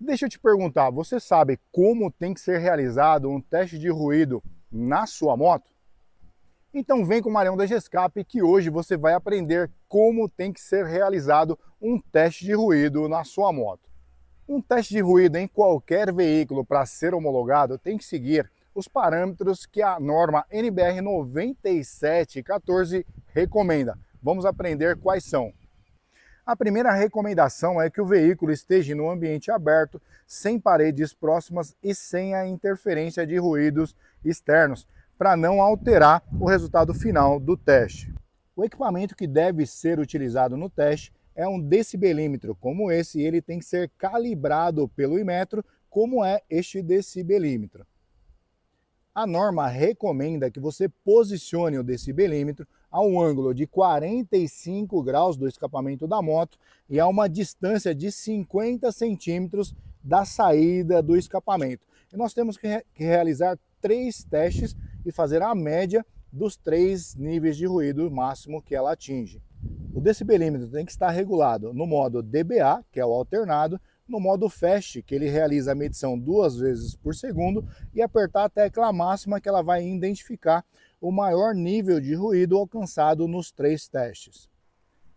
Deixa eu te perguntar, você sabe como tem que ser realizado um teste de ruído na sua moto? Então vem com o Marião da Gescap que hoje você vai aprender como tem que ser realizado um teste de ruído na sua moto. Um teste de ruído em qualquer veículo para ser homologado tem que seguir os parâmetros que a norma NBR 9714 recomenda. Vamos aprender quais são. A primeira recomendação é que o veículo esteja no ambiente aberto, sem paredes próximas e sem a interferência de ruídos externos, para não alterar o resultado final do teste. O equipamento que deve ser utilizado no teste é um decibelímetro como esse e ele tem que ser calibrado pelo imetro como é este decibelímetro. A norma recomenda que você posicione o decibelímetro a um ângulo de 45 graus do escapamento da moto e a uma distância de 50 centímetros da saída do escapamento. E nós temos que, re que realizar três testes e fazer a média dos três níveis de ruído máximo que ela atinge. O decibelímetro tem que estar regulado no modo DBA, que é o alternado, no modo fast, que ele realiza a medição duas vezes por segundo e apertar a tecla máxima que ela vai identificar o maior nível de ruído alcançado nos três testes.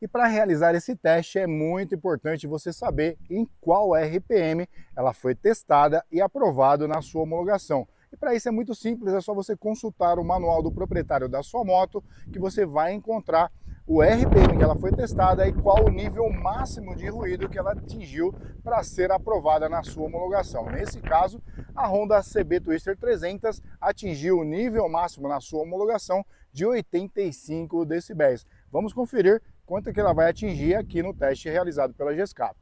E para realizar esse teste é muito importante você saber em qual RPM ela foi testada e aprovado na sua homologação. E para isso é muito simples, é só você consultar o manual do proprietário da sua moto que você vai encontrar o RPM que ela foi testada e qual o nível máximo de ruído que ela atingiu para ser aprovada na sua homologação. Nesse caso, a Honda CB Twister 300 atingiu o nível máximo na sua homologação de 85 decibéis. Vamos conferir quanto que ela vai atingir aqui no teste realizado pela Gescap.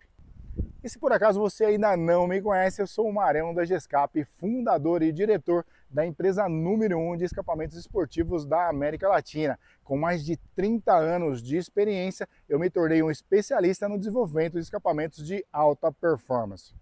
E se por acaso você ainda não me conhece, eu sou o Marão da Gescap, fundador e diretor da empresa número 1 um de escapamentos esportivos da América Latina. Com mais de 30 anos de experiência, eu me tornei um especialista no desenvolvimento de escapamentos de alta performance.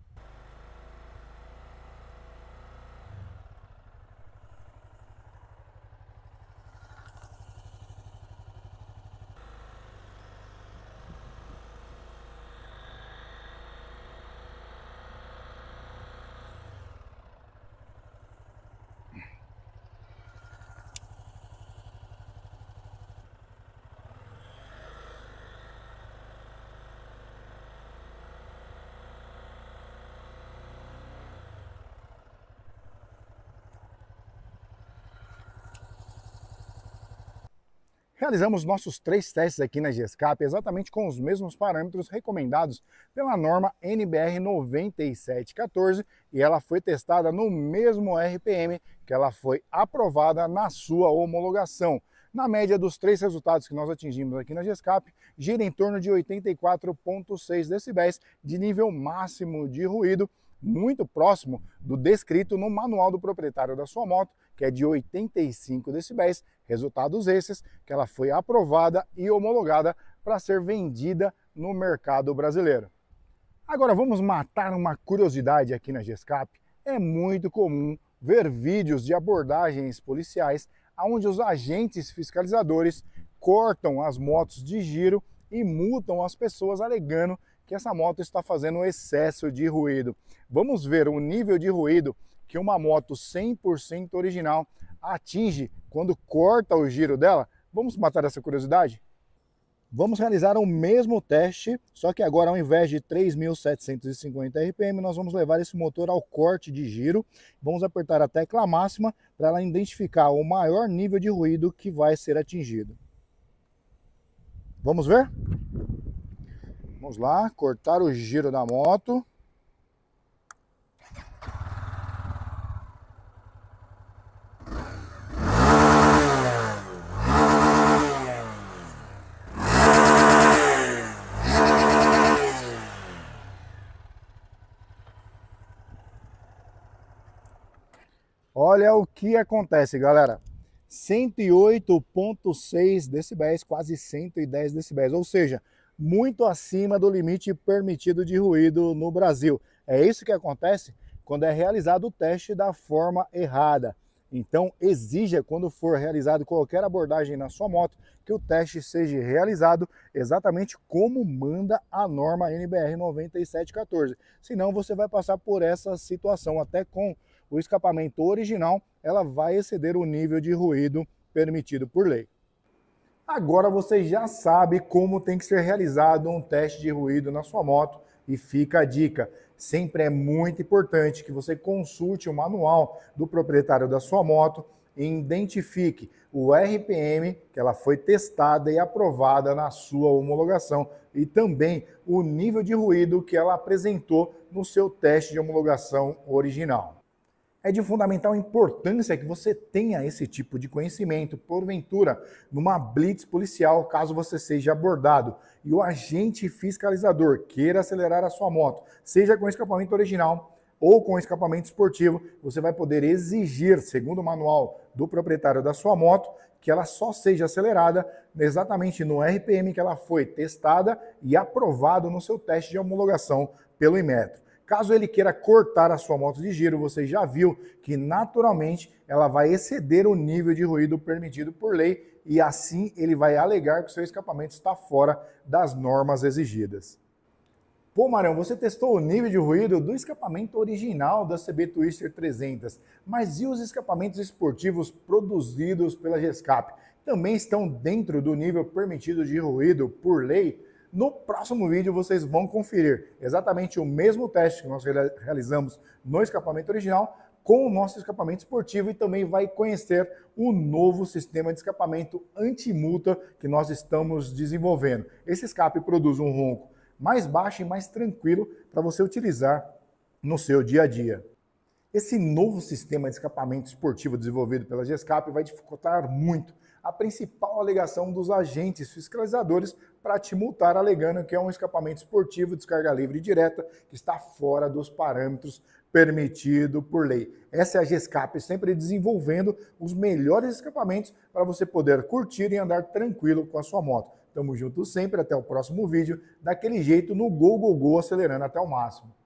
realizamos nossos três testes aqui na Gescap, exatamente com os mesmos parâmetros recomendados pela norma NBR 9714 e ela foi testada no mesmo RPM que ela foi aprovada na sua homologação. Na média dos três resultados que nós atingimos aqui na Gescap, gira em torno de 84,6 decibéis de nível máximo de ruído, muito próximo do descrito no manual do proprietário da sua moto, que é de 85 decibéis, Resultados esses que ela foi aprovada e homologada para ser vendida no mercado brasileiro. Agora vamos matar uma curiosidade aqui na Gescap. É muito comum ver vídeos de abordagens policiais onde os agentes fiscalizadores cortam as motos de giro e multam as pessoas alegando que essa moto está fazendo excesso de ruído. Vamos ver o nível de ruído que uma moto 100% original atinge quando corta o giro dela? Vamos matar essa curiosidade? Vamos realizar o mesmo teste, só que agora ao invés de 3.750 RPM, nós vamos levar esse motor ao corte de giro. Vamos apertar a tecla máxima para ela identificar o maior nível de ruído que vai ser atingido. Vamos ver? Vamos lá, cortar o giro da moto. Olha o que acontece, galera. 108.6 decibéis, quase 110 decibéis, ou seja, muito acima do limite permitido de ruído no Brasil. É isso que acontece quando é realizado o teste da forma errada. Então, exija quando for realizado qualquer abordagem na sua moto que o teste seja realizado exatamente como manda a norma NBR 9714. Senão, você vai passar por essa situação até com o escapamento original ela vai exceder o nível de ruído permitido por lei. Agora você já sabe como tem que ser realizado um teste de ruído na sua moto e fica a dica. Sempre é muito importante que você consulte o manual do proprietário da sua moto e identifique o RPM que ela foi testada e aprovada na sua homologação e também o nível de ruído que ela apresentou no seu teste de homologação original é de fundamental importância que você tenha esse tipo de conhecimento, porventura, numa blitz policial, caso você seja abordado e o agente fiscalizador queira acelerar a sua moto, seja com escapamento original ou com escapamento esportivo, você vai poder exigir, segundo o manual do proprietário da sua moto, que ela só seja acelerada exatamente no RPM que ela foi testada e aprovado no seu teste de homologação pelo Imetro. Caso ele queira cortar a sua moto de giro, você já viu que naturalmente ela vai exceder o nível de ruído permitido por lei e assim ele vai alegar que seu escapamento está fora das normas exigidas. Pô, Marão, você testou o nível de ruído do escapamento original da CB Twister 300, mas e os escapamentos esportivos produzidos pela Gescap? Também estão dentro do nível permitido de ruído por lei? No próximo vídeo vocês vão conferir exatamente o mesmo teste que nós realizamos no escapamento original com o nosso escapamento esportivo e também vai conhecer o novo sistema de escapamento anti-multa que nós estamos desenvolvendo. Esse escape produz um ronco mais baixo e mais tranquilo para você utilizar no seu dia a dia. Esse novo sistema de escapamento esportivo desenvolvido pela GESCAP vai dificultar muito a principal alegação dos agentes fiscalizadores para te multar, alegando que é um escapamento esportivo, de descarga livre e direta, que está fora dos parâmetros permitido por lei. Essa é a GESCAP, sempre desenvolvendo os melhores escapamentos para você poder curtir e andar tranquilo com a sua moto. Tamo junto sempre, até o próximo vídeo, daquele jeito no Gol Gol Gol, acelerando até o máximo.